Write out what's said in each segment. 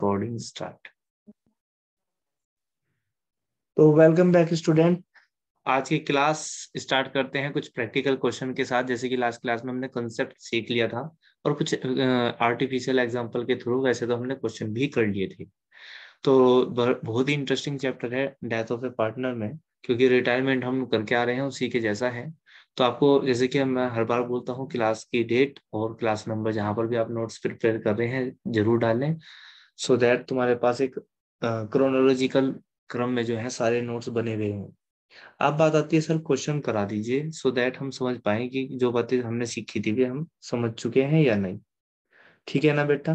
Recording start तो welcome back student आज की क्लास स्टार्ट करते हैं कुछ प्रैक्टिकल क्वेश्चन के साथ जैसे कि लास्ट क्लास में हमने कंसेप्ट सीख लिया था और कुछ आर्टिफिशियल uh, एग्जांपल के थ्रू वैसे तो हमने क्वेश्चन भी कर लिए थे तो बहुत ही इंटरेस्टिंग चैप्टर है डेथ ऑफ ए पार्टनर में क्योंकि रिटायरमेंट हम करके आ रहे हैं उसी के जैसा है तो आपको जैसे कि मैं हर बार बोलता हूँ क्लास की डेट और क्लास नंबर जहां पर भी आप नोट्स प्रिपेयर कर रहे हैं जरूर डालें सो दैट तुम्हारे पास एक क्रोनोलॉजिकल क्रम में जो है सारे नोट्स बने हुए हों अब बात आती है सर क्वेश्चन करा दीजिए सो दैट हम समझ पाए कि जो बातें हमने सीखी थी वे हम समझ चुके हैं या नहीं ठीक है ना बेटा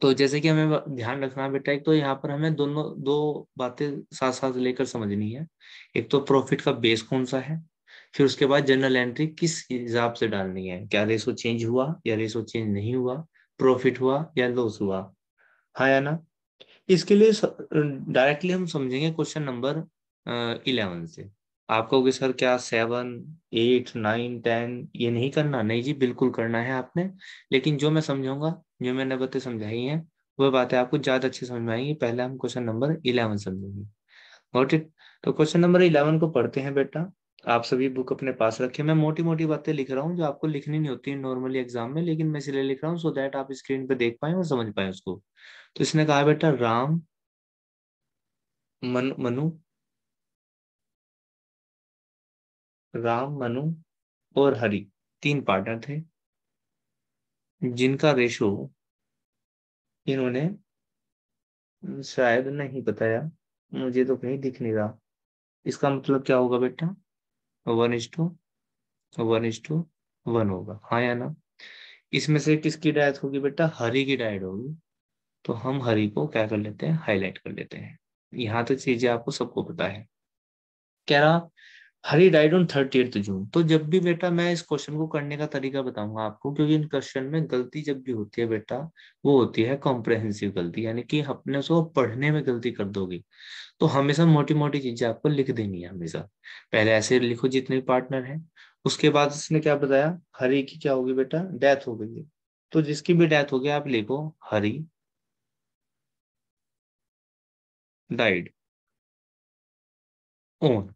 तो जैसे कि हमें ध्यान रखना बेटा एक तो यहाँ पर हमें दोनों दो बातें साथ साथ लेकर समझनी है एक तो प्रॉफिट का बेस कौन सा है फिर उसके बाद जनरल एंट्री किस हिसाब से डालनी है क्या रेसो चेंज हुआ या रेसो चेंज नहीं हुआ प्रॉफिट हुआ या लॉस हुआ हाँ या ना इसके लिए डायरेक्टली हम समझेंगे क्वेश्चन नंबर इलेवन से आप कहोगे सर क्या सेवन एट नाइन टेन ये नहीं करना नहीं जी बिल्कुल करना है आपने लेकिन जो मैं समझाऊंगा जो मैंने बातें समझाई हैं वह बातें आपको ज्यादा अच्छी समझ में आएंगी पहले हम क्वेश्चन नंबर इलेवन समझेंगे गॉट इट तो क्वेश्चन नंबर इलेवन को पढ़ते हैं बेटा आप सभी बुक अपने पास रखें मैं मोटी मोटी बातें लिख रहा हूँ जो आपको लिखनी नहीं होती है नॉर्मली एग्जाम में लेकिन मैं इसलिए लिख रहा हूँ सो दैट आप स्क्रीन पे देख पाए और समझ पाए उसको तो इसने कहा बेटा राम मन मनु राम मनु और हरि तीन पार्टनर थे जिनका रेशो इन्होंने शायद नहीं बताया मुझे तो कहीं दिख नहीं रहा इसका मतलब क्या होगा बेटा वन इज टू तो वन इज टू वन होगा हाँ या ना इसमें से किसकी डायट होगी बेटा हरी की डायट होगी तो हम हरी को क्या कर लेते हैं हाईलाइट कर लेते हैं यहाँ तो चीजें आपको सबको पता है कह रहा हरी डाइड ऑन थर्टी एथ जून तो जब भी बेटा मैं इस क्वेश्चन को करने का तरीका बताऊंगा आपको क्योंकि इन क्वेश्चन में गलती जब भी होती है बेटा वो होती है कॉम्प्रेहेंसिव गलती यानी कि अपने उसको पढ़ने में गलती कर दोगे तो हमेशा मोटी मोटी चीजें आपको लिख देनी है हमेशा पहले ऐसे लिखो जितने पार्टनर है उसके बाद उसने क्या बताया हरी की क्या होगी बेटा डेथ हो गई तो जिसकी भी डेथ होगी आप लिखो हरी डाइड ओन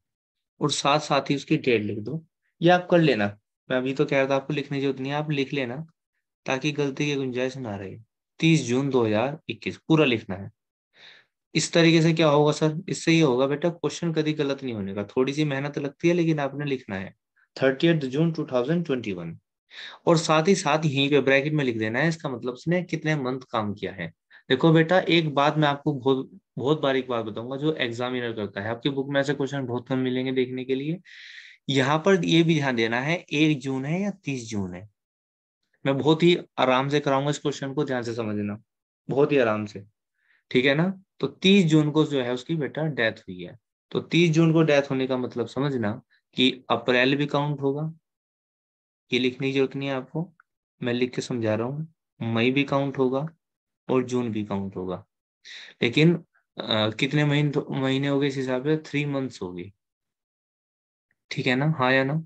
और साथ साथ ही उसकी डेट लिख दो या आप कर लेना मैं अभी तो कह रहा था आपको लिखने की जरूरत नहीं है आप लिख लेना ताकि गलती की गुंजाइश ना रहे तीस जून 2021 पूरा लिखना है इस तरीके से क्या होगा सर इससे ये होगा बेटा क्वेश्चन कभी गलत नहीं होने का थोड़ी सी मेहनत लगती है लेकिन आपने लिखना है थर्टी जून टू और साथ ही साथ यहीं पे ब्रैकेट में लिख देना है इसका मतलब उसने कितने मंथ काम किया है देखो बेटा एक बात मैं आपको बहुत बहुत बारीक बात बताऊंगा जो एग्जामिनर करता है आपकी बुक में ऐसे क्वेश्चन बहुत कम मिलेंगे देखने के लिए यहाँ पर ये भी ध्यान देना है एक जून है या तीस जून है मैं बहुत ही आराम से कराऊंगा इस क्वेश्चन को ध्यान से समझना बहुत ही आराम से ठीक है ना तो तीस जून को जो है उसकी बेटा डेथ हुई है तो तीस जून को डेथ होने का मतलब समझना कि अप्रैल भी काउंट होगा ये लिखने की जरूरत नहीं है आपको मैं लिख के समझा रहा हूँ मई भी काउंट होगा और जून भी काउंट होगा लेकिन कितने महीने तो, महीने हो गए इस हिसाब से थ्री मंथ्स हो गए ठीक है ना हाँ या ना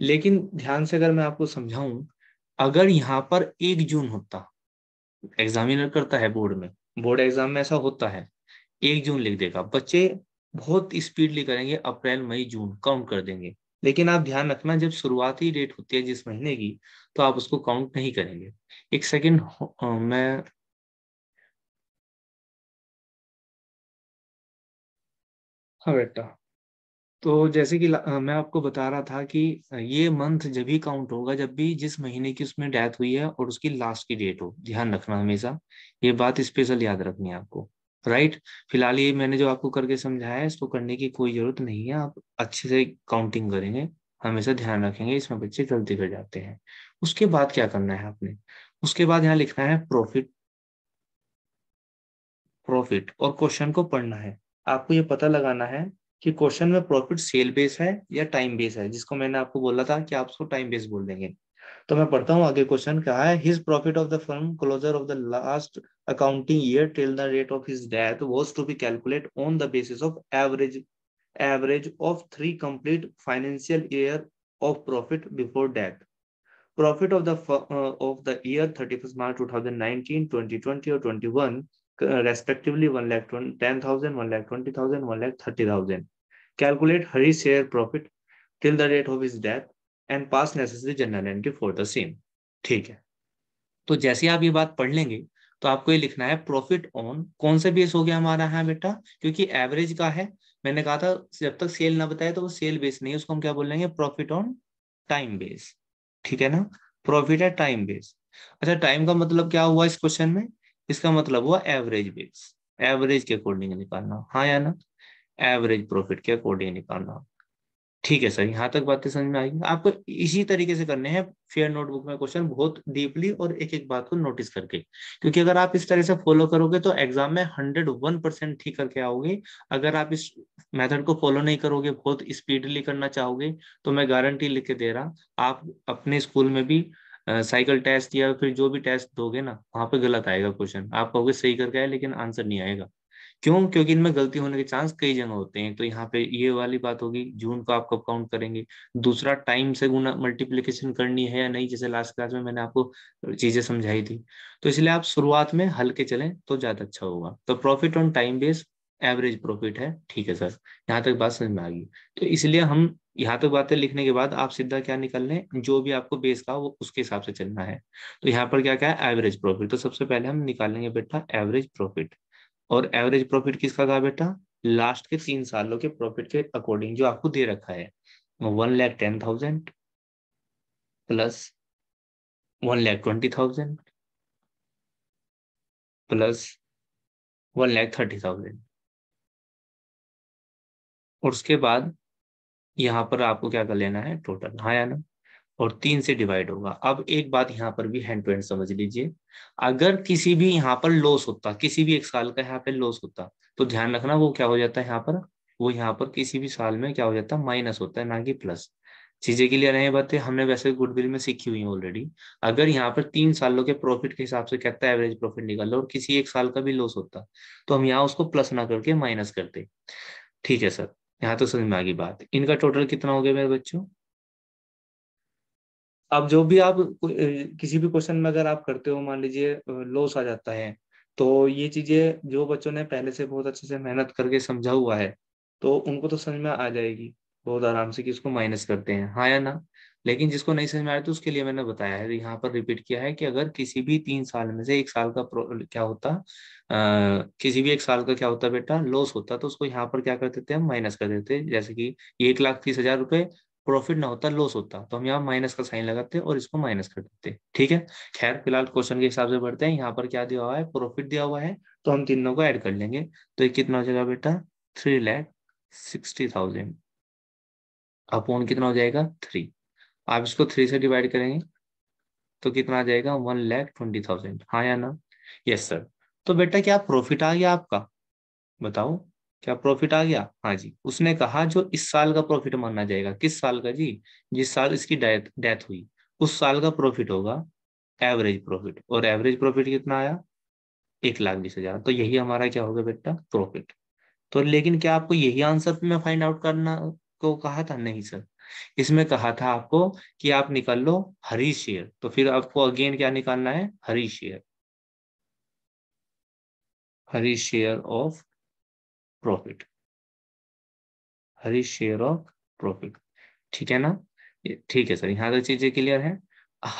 लेकिन ध्यान से अगर मैं आपको समझाऊं अगर यहाँ पर एक जून होता एग्जामिनर करता है बोर्ड में बोर्ड एग्जाम में ऐसा होता है एक जून लिख देगा बच्चे बहुत स्पीडली करेंगे अप्रैल मई जून काउंट कर देंगे लेकिन आप ध्यान रखना जब शुरुआती डेट होती है जिस महीने की तो आप उसको काउंट नहीं करेंगे एक सेकेंड मैं हाँ बेटा तो जैसे कि मैं आपको बता रहा था कि ये मंथ जब भी काउंट होगा जब भी जिस महीने की उसमें डेथ हुई है और उसकी लास्ट की डेट हो ध्यान रखना हमेशा ये बात स्पेशल याद रखनी है आपको राइट फिलहाल ये मैंने जो आपको करके समझाया है इसको करने की कोई जरूरत नहीं है आप अच्छे से काउंटिंग करेंगे हमेशा ध्यान रखेंगे इसमें बच्चे गलती कर जाते हैं उसके बाद क्या करना है आपने उसके बाद यहाँ लिखना है प्रॉफिट प्रॉफिट और क्वेश्चन को पढ़ना है आपको ये पता लगाना है कि क्वेश्चन में प्रॉफिट सेल बेस है या टाइम बेस है जिसको मैंने आपको बोला था कि आप उसको टाइम बेस बोल देंगे तो मैं पढ़ता हूँ आगे क्वेश्चन कहा है his profit of the firm closure of the last accounting year till the rate of his death was to be calculate on the basis of average average of three complete financial year of profit before death profit of the uh, of the year 31st March 2019, 2020 or one respectively 1 lakh 10,000, 1 lakh 20,000, 1 lakh 30,000. Calculate her share profit till the date of his death and pass necessary general entry for the same. ठीक है तो जैसे आप ये बात पढ़ लेंगे तो आपको ये लिखना है प्रॉफिट ऑन कौन सा बेस हो गया हमारा है हाँ बेटा क्योंकि एवरेज का है मैंने कहा था जब तक सेल ना बताए तो वो सेल बेस नहीं उसको हम क्या बोल लेंगे प्रॉफिट ऑन टाइम बेस ठीक है ना प्रॉफिट है टाइम बेस अच्छा टाइम का मतलब क्या हुआ इस क्वेश्चन में इसका मतलब हुआ एवरेज बेस एवरेज के अकॉर्डिंग निकालना हाँ या ना एवरेज प्रॉफिट के अकॉर्डिंग निकालना ठीक है सर यहाँ तक बातें समझ में आएगी आपको इसी तरीके से करने हैं फेयर नोटबुक में क्वेश्चन बहुत डीपली और एक एक बात को नोटिस करके क्योंकि अगर आप इस तरह से फॉलो करोगे तो एग्जाम में हंड्रेड वन परसेंट ठीक करके आओगे अगर आप इस मेथड को फॉलो नहीं करोगे बहुत स्पीडली करना चाहोगे तो मैं गारंटी लिख के दे रहा आप अपने स्कूल में भी साइकिल टेस्ट या फिर जो भी टेस्ट दोगे ना वहां पे गलत आएगा क्वेश्चन आप कहोगे सही करके आए लेकिन आंसर नहीं आएगा क्यों क्योंकि इनमें गलती होने के चांस कई जगह होते हैं तो यहाँ पे ये वाली बात होगी जून को आप कब काउंट करेंगे दूसरा टाइम से गुना मल्टीप्लीकेशन करनी है या नहीं जैसे लास्ट क्लास में मैंने आपको चीजें समझाई थी तो इसलिए आप शुरुआत में हल्के चलें तो ज्यादा अच्छा होगा तो profit on time base average profit है ठीक है सर यहाँ तक बात समझ में आ गई तो इसलिए हम यहाँ तक बातें लिखने के बाद आप सीधा क्या निकल लें जो भी आपको बेस का वो उसके हिसाब से चलना है तो यहाँ पर क्या क्या है एवरेज प्रॉफिट तो सबसे पहले हम निकालेंगे बेटा एवरेज प्रॉफिट और एवरेज प्रॉफिट किसका था बेटा लास्ट के तीन सालों के प्रॉफिट के अकॉर्डिंग जो आपको दे रखा है one lakh ten thousand plus one lakh twenty thousand plus one lakh thirty thousand और उसके बाद यहाँ पर आपको क्या कर लेना है टोटल हाँ या ना और तीन से डिवाइड होगा अब एक बात यहाँ पर भी हैंड टू हैंड समझ लीजिए अगर किसी भी यहाँ पर लॉस होता किसी भी एक साल का यहाँ पे लॉस होता तो ध्यान रखना वो क्या हो जाता है यहाँ पर वो यहाँ पर किसी भी साल में क्या हो जाता है माइनस होता है ना कि प्लस चीजें के लिए नए बातें हमने वैसे गुडविल में सीखी हुई है ऑलरेडी अगर यहाँ पर तीन सालों के प्रॉफिट के हिसाब से कहता है एवरेज प्रॉफिट निकाल लो और किसी एक साल का भी लॉस होता तो हम यहाँ उसको प्लस ना करके माइनस करते ठीक है सर यहाँ तो समझ में आ गई बात इनका टोटल कितना हो गया मेरे बच्चों अब जो भी आप किसी भी क्वेश्चन में अगर आप करते हो मान लीजिए लॉस आ जाता है तो ये चीजें जो बच्चों ने पहले से बहुत अच्छे से मेहनत करके समझा हुआ है तो उनको तो समझ में आ जाएगी बहुत आराम से कि उसको माइनस करते हैं हाँ या ना लेकिन जिसको नहीं समझ में आया तो उसके लिए मैंने बताया है यहाँ पर रिपीट किया है कि अगर किसी भी तीन साल में से एक साल का क्या होता आ, किसी भी एक साल का क्या होता बेटा लॉस होता तो उसको यहाँ पर क्या कर देते हैं माइनस कर देते हैं जैसे कि एक लाख तीस हजार रुपए प्रॉफिट ना होता लॉस होता तो हम यहाँ माइनस का साइन लगाते और इसको माइनस कर देते ठीक है खैर फिलहाल क्वेश्चन के हिसाब से बढ़ते हैं यहाँ पर क्या दिया हुआ है प्रॉफिट दिया हुआ है तो हम तीनों को ऐड कर लेंगे तो ये कितना हो जाएगा बेटा three lakh sixty thousand upon कितना हो जाएगा थ्री आप इसको थ्री से डिवाइड करेंगे तो कितना आ जाएगा वन लैख ट्वेंटी थाउजेंड हाँ या ना यस सर तो बेटा क्या प्रॉफिट आ गया आपका बताओ क्या प्रॉफिट आ गया हाँ जी उसने कहा जो इस साल का प्रॉफिट माना जाएगा किस साल का जी जिस साल इसकी डेथ डेथ हुई उस साल का प्रॉफिट होगा एवरेज प्रॉफिट और एवरेज प्रॉफिट कितना आया एक लाख बीस हजार तो यही हमारा क्या होगा बेटा प्रॉफिट तो लेकिन क्या आपको यही आंसर में फाइंड आउट करना को कहा था नहीं सर इसमें कहा था आपको कि आप निकाल लो हरी शेयर तो फिर आपको अगेन क्या निकालना है Hari share Hari share of profit Hari share of profit ठीक है ना ठीक है सर यहां तक चीजें क्लियर है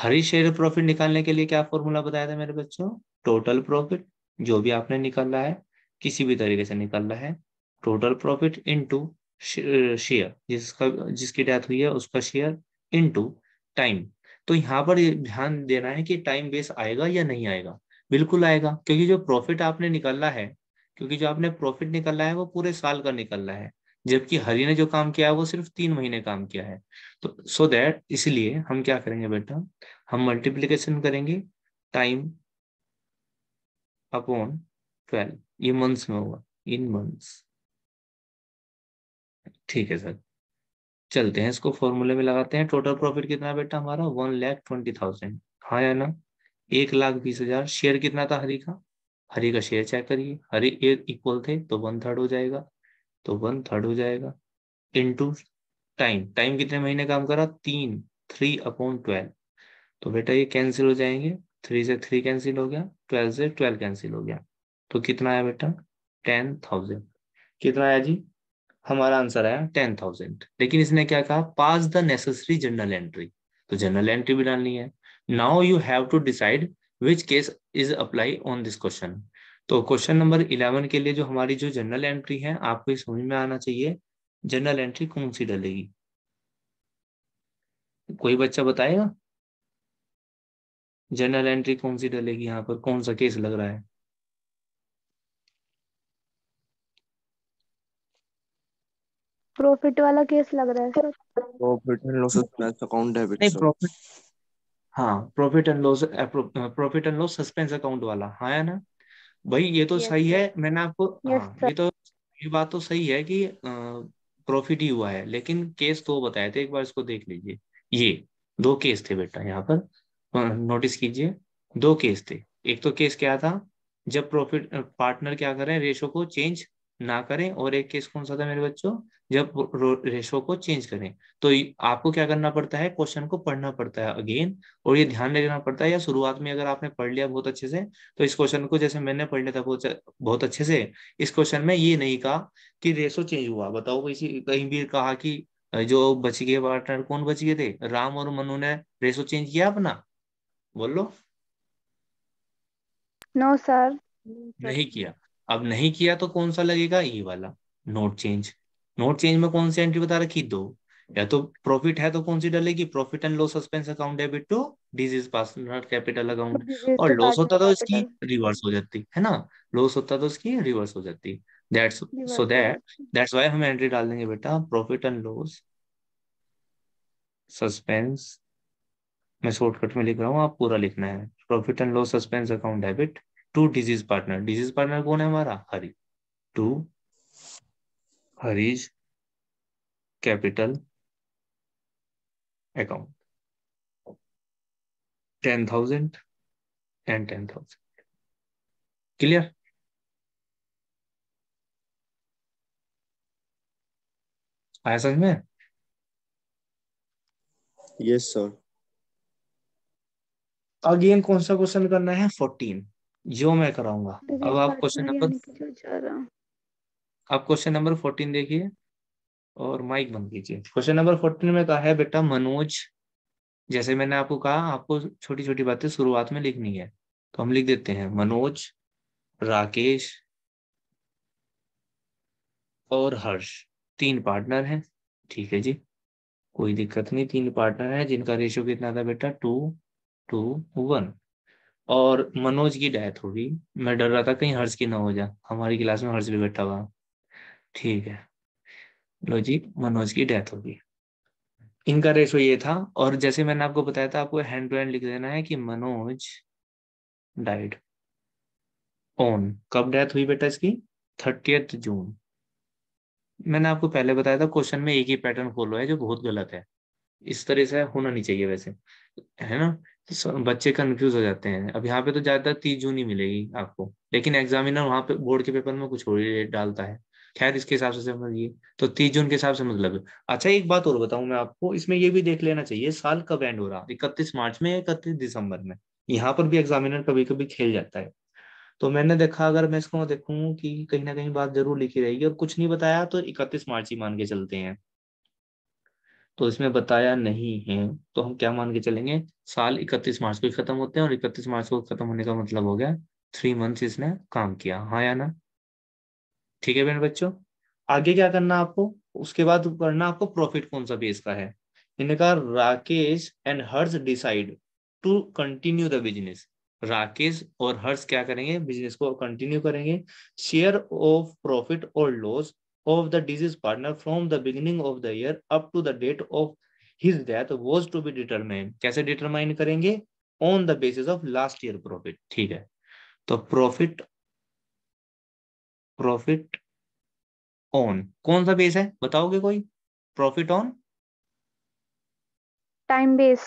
हरी शेयर प्रॉफिट निकालने के लिए क्या फॉर्मूला बताया था मेरे बच्चों टोटल प्रॉफिट जो भी आपने निकालना है किसी भी तरीके से रहा है टोटल प्रॉफिट इनटू शेयर जिसका जिसकी डेथ हुई है उसका शेयर इनटू टाइम तो यहाँ पर ध्यान देना है कि टाइम बेस आएगा या नहीं आएगा बिल्कुल आएगा क्योंकि जो प्रॉफिट आपने निकलना है क्योंकि जो आपने प्रॉफिट निकलना है वो पूरे साल का निकलना है जबकि हरि ने जो काम किया है वो सिर्फ तीन महीने काम किया है तो सो so दैट इसलिए हम क्या करेंगे बेटा हम मल्टीप्लीकेशन करेंगे टाइम अपॉन ट्वेल्व ये मंथ्स में होगा इन मंथ्स ठीक है सर चलते हैं इसको फॉर्मूले में लगाते हैं टोटल प्रॉफिट कितना बेटा हमारा वन लैख ट्वेंटी थाउजेंड हाँ या ना एक लाख बीस हजार शेयर कितना था हरी का हरी का शेयर चेक करिए हरी एक इक्वल थे तो वन थर्ड हो जाएगा तो वन थर्ड हो जाएगा इनटू टाइम टाइम कितने महीने काम करा तीन थ्री अपॉन ट्वेल्व तो बेटा ये कैंसिल हो जाएंगे थ्री से थ्री कैंसिल हो गया ट्वेल्व से ट्वेल्व कैंसिल हो गया तो कितना आया बेटा टेन थाउजेंड कितना आया जी हमारा आंसर आया टेन थाउजेंड लेकिन इसने क्या कहा pass the necessary journal entry तो जनरल एंट्री भी डालनी है now you have to decide which case is apply on this question तो क्वेश्चन नंबर इलेवन के लिए जो हमारी जो जनरल एंट्री है आपको ये समझ में आना चाहिए जनरल एंट्री कौन सी डलेगी कोई बच्चा बताएगा जनरल एंट्री कौन सी डलेगी यहाँ पर कौन सा केस लग रहा है प्रॉफिट वाला केस लग रहा है profit and loss suspense account debit नहीं प्रॉफिट हाँ profit and loss profit and loss suspense account वाला हाँ है ना भाई ये तो सही है मैंने आपको हाँ, ये तो ये बात तो सही है कि प्रॉफिट ही हुआ है लेकिन केस दो बताए थे एक बार इसको देख लीजिए ये दो केस थे बेटा यहाँ पर नोटिस कीजिए दो केस थे एक तो केस क्या था जब प्रॉफिट पार्टनर क्या करें रेशो को चेंज ना करें और एक केस कौन सा था मेरे बच्चों जब रेशो को चेंज करें तो आपको क्या करना पड़ता है क्वेश्चन को पढ़ना पड़ता है अगेन और ये ध्यान रखना पड़ता है या शुरुआत में अगर आपने पढ़ लिया बहुत अच्छे से तो इस क्वेश्चन को जैसे मैंने पढ़ लिया था बहुत बहुत अच्छे से इस क्वेश्चन में ये नहीं कहा कि रेशो चेंज हुआ बताओ किसी कहीं भी कहा कि जो बच गए पार्टनर कौन बच गए थे राम और मनु ने रेशो चेंज किया अपना बोलो नो no, सर नहीं किया अब नहीं किया तो कौन सा लगेगा ये वाला नोट चेंज नोट चेंज में कौन सी एंट्री बता रखी दो या तो प्रॉफिट है तो कौन सी डलेगी profit and loss suspense account debit to deceased pass capital account और लॉस होता तो इसकी रिवर्स हो जाती है ना लॉस होता तो इसकी रिवर्स हो जाती that's so that that's why हम एंट्री डाल देंगे बेटा प्रॉफिट एंड लॉस सस्पेंस मैं शॉर्टकट में लिख रहा हूँ आप पूरा लिखना है profit and loss suspense account debit to deceased partner deceased partner कौन है हमारा Hari to Hari's capital account ten thousand and ten thousand clear आया समझ में यस सर अगेन कौन सा क्वेश्चन करना है फोर्टीन जो मैं कराऊंगा अब आप क्वेश्चन नंबर आप क्वेश्चन नंबर फोर्टीन देखिए और माइक बंद कीजिए क्वेश्चन नंबर फोर्टीन में कहा है बेटा मनोज जैसे मैंने आपको कहा आपको छोटी छोटी बातें शुरुआत में लिखनी है तो हम लिख देते हैं मनोज राकेश और हर्ष तीन पार्टनर हैं ठीक है जी कोई दिक्कत नहीं तीन पार्टनर हैं जिनका रेशियो कितना था बेटा टू टू वन और मनोज की डेथ होगी मैं डर रहा था कहीं हर्ष की ना हो जा हमारी क्लास में हर्ष भी बैठा हुआ ठीक है लो जी मनोज की डेथ होगी इनका रेशो ये था और जैसे मैंने आपको बताया था आपको हैंड टू हैंड लिख देना है कि मनोज डाइड ऑन कब डेथ हुई बेटा इसकी थर्टियथ जून मैंने आपको पहले बताया था क्वेश्चन में एक ही पैटर्न फॉलो है जो बहुत गलत है इस तरह से होना नहीं चाहिए वैसे है ना तो बच्चे कंफ्यूज हो जाते हैं अब यहाँ पे तो ज्यादा तीस जून ही मिलेगी आपको लेकिन एग्जामिनर वहां पे बोर्ड के पेपर में कुछ और डालता है खैर इसके हिसाब से समझिए तो तीस जून के हिसाब से मतलब अच्छा एक बात और बताऊं मैं आपको इसमें ये भी देख लेना चाहिए साल कब एंड हो रहा इकतीस मार्च में या इकतीस दिसंबर में यहाँ पर भी एग्जामिनर कभी कभी खेल जाता है तो मैंने देखा अगर मैं इसको देखूं कि कहीं ना कहीं बात जरूर लिखी रहेगी और कुछ नहीं बताया तो इकतीस मार्च ही मान के चलते हैं तो इसमें बताया नहीं है तो हम क्या मान के चलेंगे साल इकतीस मार्च को खत्म होते हैं और इकतीस मार्च को खत्म होने का मतलब हो गया थ्री मंथ्स इसने काम किया हाँ या ना ठीक है मेरे बच्चों आगे क्या करना आपको उसके बाद करना आपको प्रॉफिट कौन सा बेस का है इन्हें कहा Rakesh and Harsh decided to continue the business Rakesh और हर्ष क्या करेंगे बिजनेस को कंटिन्यू करेंगे शेयर ऑफ प्रॉफिट और loss of the deceased partner from the beginning of the year up to the date of his death was to be determine कैसे determine करेंगे on the basis of last year profit ठीक है तो profit profit on कौन सा base है बताओगे कोई profit on time base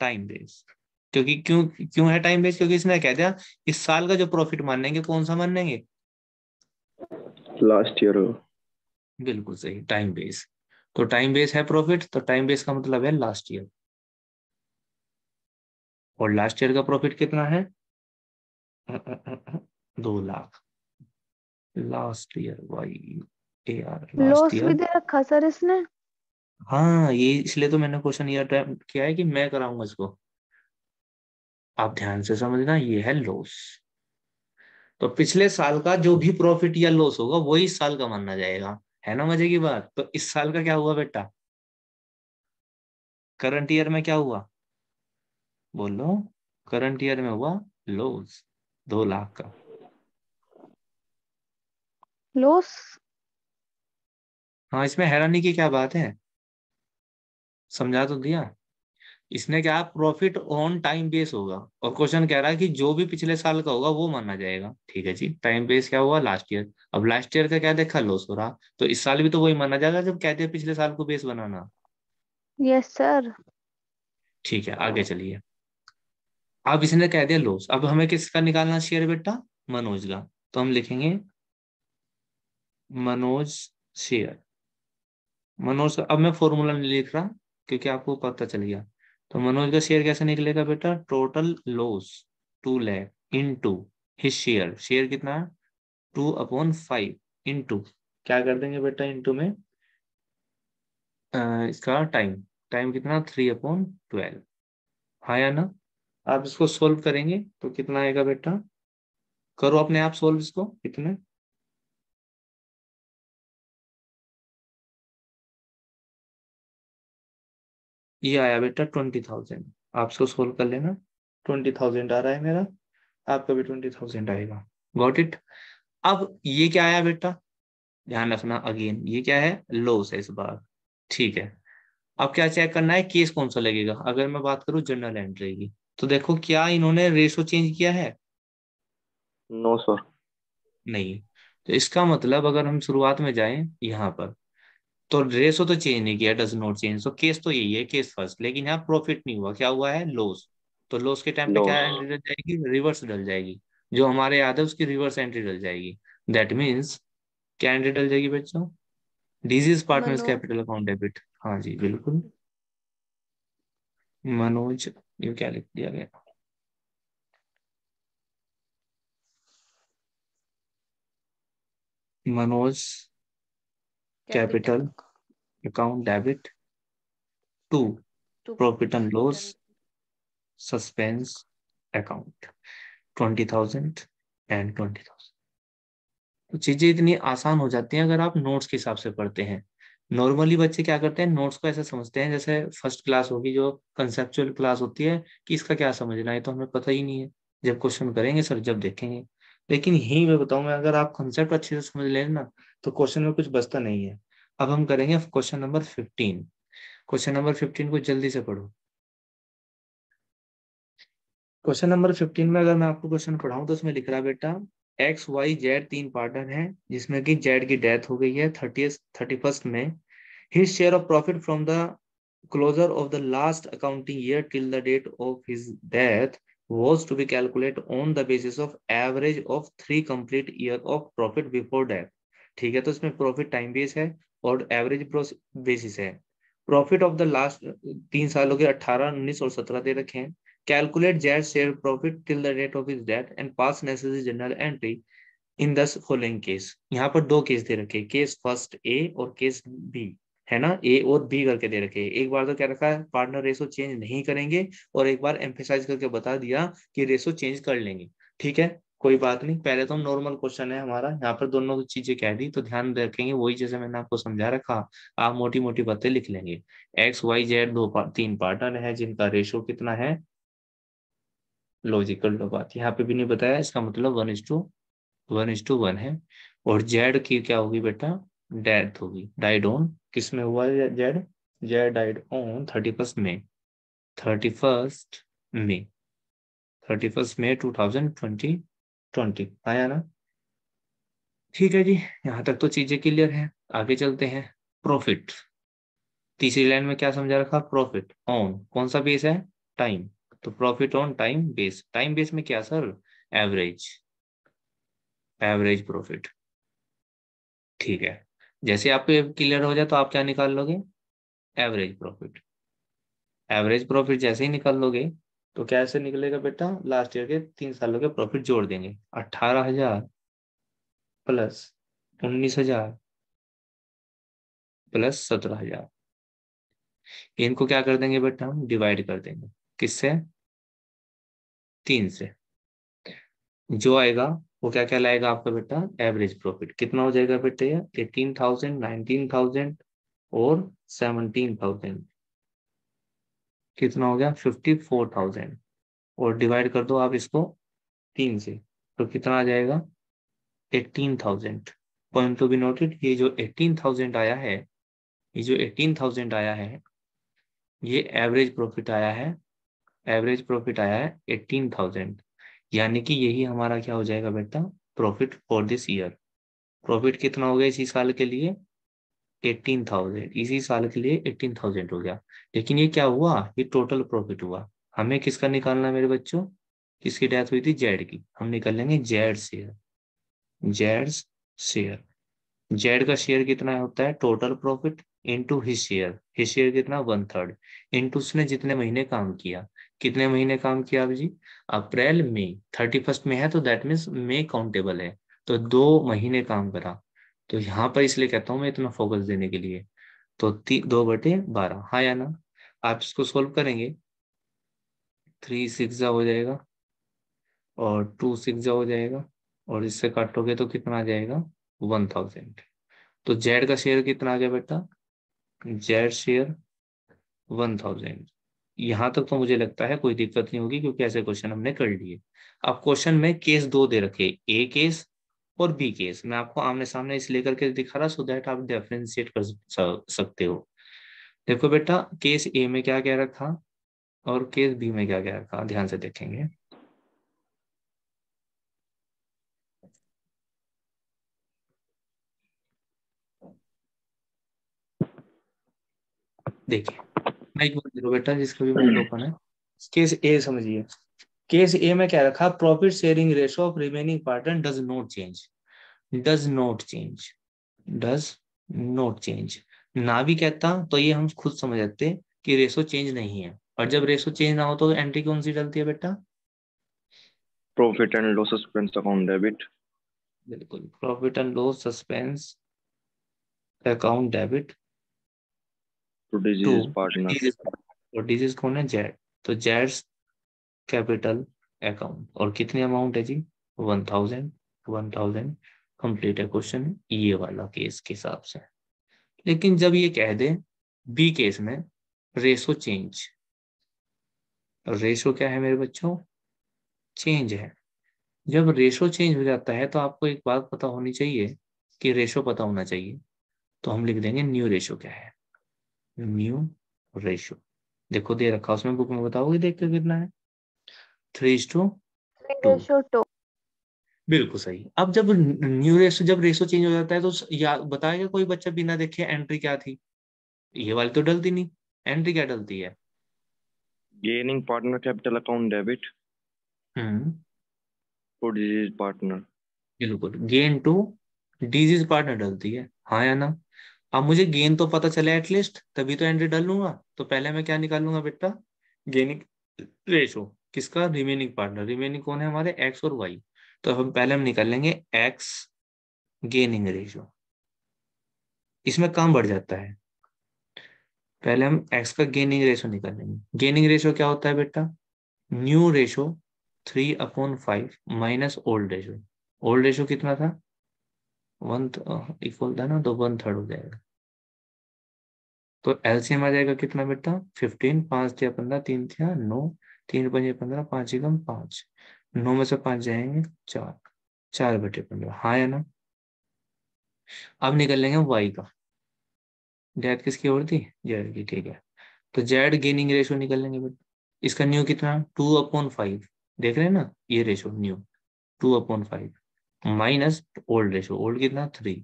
time base क्योंकि क्यों क्यों है टाइम बेस क्योंकि इसने कह दिया इस साल का जो प्रॉफिट मानेंगे कौन सा मानेंगे लास्ट ईयर बिल्कुल सही टाइम बेस तो टाइम बेस है प्रॉफिट तो टाइम बेस का मतलब है लास्ट ईयर और लास्ट ईयर का प्रॉफिट कितना है दो लाख लास्ट ईयर भाई एआर लॉस भी दे रखा सर इसने हाँ ये इसलिए तो मैंने क्वेश्चन ये अटेम्प्ट किया है कि मैं कराऊंगा इसको आप ध्यान से समझना ये है लॉस तो पिछले साल का जो भी प्रॉफिट या लॉस होगा वही इस साल का मानना जाएगा है ना मजे की बात तो इस साल का क्या हुआ बेटा करंट ईयर में क्या हुआ बोलो करंट ईयर में हुआ लॉस दो लाख का लोस हाँ इसमें हैरानी की क्या बात है समझा तो दिया इसने क्या प्रॉफिट ऑन टाइम बेस होगा और क्वेश्चन कह रहा है कि जो भी पिछले साल का होगा वो माना जाएगा ठीक है जी टाइम बेस क्या हुआ लास्ट ईयर अब लास्ट ईयर का क्या देखा लॉस हो रहा तो इस साल भी तो वही माना जाएगा जब कहते हैं पिछले साल को बेस बनाना यस सर ठीक है आगे चलिए अब इसने कह दिया लॉस अब हमें किसका निकालना शेयर बेटा मनोज का तो हम लिखेंगे मनोज शेयर मनोज अब मैं फॉर्मूला नहीं लिख रहा क्योंकि आपको पता चल गया तो मनोज का शेयर कैसे निकलेगा बेटा total loss two lakh into his share share कितना है two upon five into क्या कर देंगे बेटा इन टू में आ, इसका टाइम टाइम कितना थ्री अपॉन ट्वेल्व हाँ या ना आप इसको सोल्व करेंगे तो कितना आएगा बेटा करो अपने आप सोल्व इसको कितने ये आया बेटा ट्वेंटी थाउजेंड आप इसको सोल्व कर लेना ट्वेंटी थाउजेंड आ रहा है मेरा आपका भी ट्वेंटी थाउजेंड आएगा गॉट इट अब ये क्या आया बेटा ध्यान रखना अगेन ये क्या है लॉस है इस बार ठीक है अब क्या चेक करना है केस कौन सा लगेगा अगर मैं बात करूं जनरल एंट्री की तो देखो क्या इन्होंने रेशो चेंज किया है नो no, सर नहीं तो इसका मतलब अगर हम शुरुआत में जाएं यहाँ पर तो रेसो तो चेंज नहीं किया डज नॉट चेंज तो केस तो यही है केस फर्स्ट लेकिन यहाँ प्रॉफिट नहीं हुआ क्या हुआ है लॉस तो लॉस के टाइम पे क्या एंट्री डल जाएगी रिवर्स डल जाएगी जो हमारे याद है उसकी रिवर्स एंट्री डल जाएगी दैट मीन्स क्या एंट्री डल जाएगी बच्चों deceased partner capital account debit हाँ जी बिल्कुल मनोज ये क्या लिख दिया गया Manoj capital account debit. To profit profit and loss suspense account. Twenty thousand and twenty thousand तो चीजें इतनी आसान हो जाती हैं अगर आप नोट्स के हिसाब से पढ़ते हैं नॉर्मली बच्चे क्या करते हैं नोट्स को ऐसा समझते हैं जैसे फर्स्ट क्लास होगी जो कंसेप्चुअल क्लास होती है कि इसका क्या समझना है तो हमें पता ही नहीं है जब क्वेश्चन करेंगे सर जब देखेंगे लेकिन यही मैं बताऊं मैं अगर आप कॉन्सेप्ट अच्छे से समझ लें ना तो क्वेश्चन में कुछ बचता नहीं है अब हम करेंगे question number fifteen question number fifteen को जल्दी से पढ़ो क्वेश्चन नंबर फिफ्टीन में अगर मैं आपको क्वेश्चन पढ़ाऊं तो उसमें लिख रहा बेटा एक्स वाई जेड तीन पार्टनर हैं जिसमें कि जेड की डेथ हो गई है थर्टी थर्टी फर्स्ट में his share of profit from the closure of the last accounting year till the date of his death was to be calculated on the basis of average of three complete year of profit before debt ठीक है तो इसमें profit time base है और average basis है profit of the last तीन सालों के 18, 19 और 17 दे रखे हैं calculate Z share profit till the date of his date and pass necessary journal entry in this following case यहाँ पर दो केस दे रखे केस फर्स्ट ए और केस बी है ना ए और बी करके दे रखे एक बार तो क्या रखा है पार्टनर रेसो चेंज नहीं करेंगे और एक बार एम्फेसाइज करके बता दिया कि रेसो चेंज कर लेंगे ठीक है कोई बात नहीं पहले तो हम नॉर्मल क्वेश्चन है हमारा यहाँ पर दोनों चीजें कह दी तो ध्यान रखेंगे वही जैसे मैंने आपको समझा रखा आप मोटी मोटी बातें लिख लेंगे एक्स वाई जेड दो पार, तीन पार्टनर है जिनका रेशो कितना है लॉजिकल दो बात यहाँ पे भी नहीं बताया इसका मतलब one is to one is to one है और जेड की क्या होगी बेटा डेथ होगी डाइड ऑन किस में हुआ Z Z died on thirty first May thirty first May thirty first May two thousand twenty twenty आया ना ठीक है जी यहाँ तक तो चीजें क्लियर है आगे चलते हैं प्रॉफिट तीसरी लाइन में क्या समझा रखा प्रॉफिट ऑन कौन सा बेस है टाइम तो profit on time base time base में क्या सर एवरेज एवरेज प्रॉफिट ठीक है जैसे आपके क्लियर हो जाए तो आप क्या निकाल लोगे एवरेज प्रॉफिट एवरेज प्रॉफिट जैसे ही निकाल लोगे तो कैसे निकलेगा बेटा लास्ट ईयर के तीन सालों के प्रॉफिट जोड़ देंगे अट्ठारह हजार प्लस उन्नीस हजार प्लस सत्रह हजार इनको क्या कर देंगे बेटा हम डिवाइड कर देंगे किससे तीन से जो आएगा वो क्या कहलाएगा आपका बेटा एवरेज प्रॉफिट कितना हो जाएगा बेटे एटीन थाउजेंड नाइनटीन थाउजेंड और सेवनटीन थाउजेंड कितना हो गया फिफ्टी फोर थाउजेंड और डिवाइड कर दो आप इसको तीन से तो कितना आ जाएगा eighteen thousand point to be noted ये जो एटीन थाउजेंड आया है ये जो एटीन थाउजेंड आया है ये एवरेज प्रॉफिट आया है एवरेज प्रॉफिट आया है एटीन थाउजेंड यानी कि यही हमारा क्या हो जाएगा बेटा profit for this year profit कितना हो गया इसी साल के लिए एटीन थाउजेंड इसी साल के लिए एटीन थाउजेंड हो गया लेकिन ये क्या हुआ ये टोटल प्रॉफिट हुआ हमें किसका निकालना है मेरे बच्चों किसकी डेथ हुई थी जेड की हम निकाल लेंगे Z share Z share Z का शेयर कितना होता है total profit into his share his share कितना वन थर्ड इंटू उसने जितने महीने काम किया कितने महीने काम किया आप जी अप्रैल मई थर्टी फर्स्ट में है तो दैट मीन्स मे काउंटेबल है तो दो महीने काम करा तो यहाँ पर इसलिए कहता हूँ मैं इतना फोकस देने के लिए तो दो बटे बारह हाँ या ना आप इसको सोल्व करेंगे थ्री सिक्स हो जाएगा और टू सिक्स हो जाएगा और इससे काटोगे तो कितना आ जाएगा वन थाउजेंड तो जेड का शेयर कितना आ गया बेटा जेड शेयर वन थाउजेंड यहां तक तो मुझे लगता है कोई दिक्कत नहीं होगी क्योंकि ऐसे क्वेश्चन हमने कर लिए अब क्वेश्चन में केस दो दे रखे ए केस और बी केस मैं आपको आमने सामने इसलिए करके दिखा रहा सो दैट आप डिफ्रेंशिएट कर सकते हो देखो बेटा केस ए में क्या कह रखा और केस बी में क्या कह रखा ध्यान से देखेंगे देखिए माइक बंद करो बेटा जिसका भी माइक हम्म। ओपन है केस ए समझिए केस ए में क्या रखा profit sharing ratio of remaining partner does not change does not change does not change ना भी कहता तो ये हम खुद समझ जाते कि रेशो चेंज नहीं है और जब रेशो चेंज ना हो तो एंट्री कौन सी डलती है बेटा profit and loss suspense account debit बिल्कुल profit and loss suspense account debit तो डिजीज तो पार्टनर और डिजीज कौन है जेड तो जेड्स कैपिटल अकाउंट और कितनी अमाउंट है जी one thousand one thousand complete है क्वेश्चन ये वाला केस के हिसाब से लेकिन जब ये कह दे बी केस में रेशो चेंज रेशो क्या है मेरे बच्चों चेंज है जब रेशो चेंज हो जाता है तो आपको एक बात पता होनी चाहिए कि रेशो पता होना चाहिए तो हम लिख देंगे न्यू रेशो क्या है म्यू रेशियो देखो दे रखा उसमें बुक में बताओगे देख के कितना है थ्री टू टू बिल्कुल सही अब जब न्यू रेशो जब रेशो चेंज हो जाता है तो या बताएगा कोई बच्चा बिना देखे एंट्री क्या थी ये वाली तो डलती नहीं एंट्री क्या डलती है gaining partner capital account debit हम्म। डिजीज पार्टनर बिल्कुल गेन टू डिजीज पार्टनर डलती है हाँ या ना अब मुझे गेन तो पता चले एटलीस्ट तभी तो एंट्री डाल लूंगा तो पहले मैं क्या निकाल लूंगा बेटा गेनिंग रेशो किसका रिमेनिंग पार्टनर रिमेनिंग कौन है हमारे एक्स और वाई तो हम पहले हम निकाल लेंगे एक्स गेनिंग रेशो इसमें काम बढ़ जाता है पहले हम एक्स का गेनिंग रेशो निकाल लेंगे गेनिंग रेशो क्या होता है बेटा new ratio three upon five minus old ratio old ratio कितना था वन इक्वल था ना तो वन थर्ड हो जाएगा तो एलसीएम आ जाएगा कितना बेटा फिफ्टीन पांच थे पंद्रह तीन थे नौ तीन पंजे पंद्रह पांच एकदम पांच नौ में से पांच जाएंगे चार चार बटे पंद्रह हाँ है ना अब निकल लेंगे वाई का जेड किसकी और थी जेड की ठीक है तो जेड गेनिंग रेशो निकल लेंगे बेटा इसका न्यू कितना टू अपॉन फाइव देख रहे हैं ना ये ratio new two upon five minus old ratio old कितना थ्री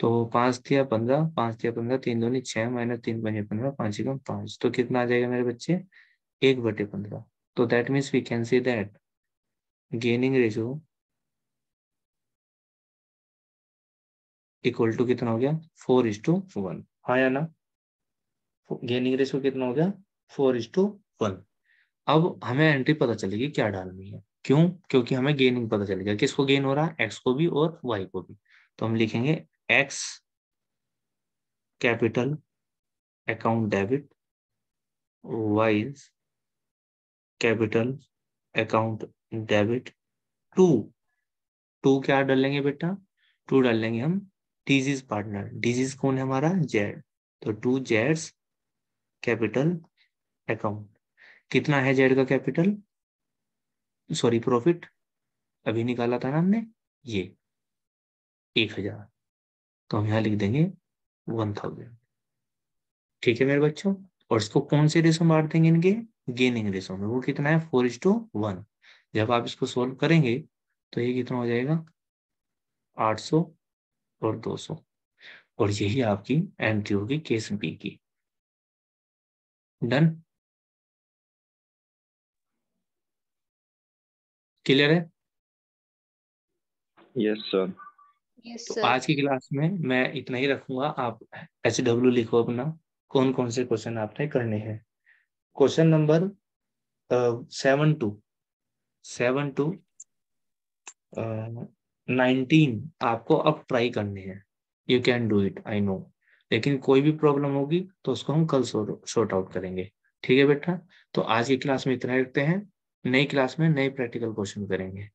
तो पांच थिया पंद्रह पांच थिया पंद्रह तीन नहीं छह माइनस तीन पंजे पंद्रह पांच एक पांच तो कितना आ जाएगा मेरे बच्चे एक बटे पंद्रह तो that means we can see that gaining ratio equal to कितना हो गया फोर इज टू वन हाँ या ना गेनिंग रेशो कितना हो गया फोर इज टू वन अब हमें एंट्री पता चलेगी क्या डालनी है क्यों क्योंकि हमें गेनिंग पता चलेगा किसको गेन हो रहा है एक्स को भी और वाई को भी तो हम लिखेंगे X capital account debit Y's capital account debit to to क्या डाल लेंगे बेटा टू डाल लेंगे हम डिजीज पार्टनर डिजीज कौन है हमारा जेड तो टू जेड्स कैपिटल अकाउंट कितना है जेड का कैपिटल सॉरी प्रॉफिट अभी निकाला था ना हमने ये एक हजार तो हम यहाँ लिख देंगे वन थाउजेंड ठीक है मेरे बच्चों और इसको कौन से रेशो मार देंगे इनके गेनिंग रेशो में वो कितना है फोर इज टू वन जब आप इसको सोल्व करेंगे तो ये कितना हो जाएगा आठ सौ और दो सौ और यही आपकी एंट्री होगी केस बी की डन क्लियर है यस सर यस तो आज की क्लास में मैं इतना ही रखूंगा आप एच डब्ल्यू लिखो अपना कौन कौन से क्वेश्चन आपने करने हैं question number seven to seven to nineteen आपको अब ट्राई करने हैं you can do it I know लेकिन कोई भी प्रॉब्लम होगी तो उसको हम कल सॉर्ट आउट करेंगे ठीक है बेटा तो आज की क्लास में इतना रखते हैं नई क्लास में नए प्रैक्टिकल क्वेश्चन करेंगे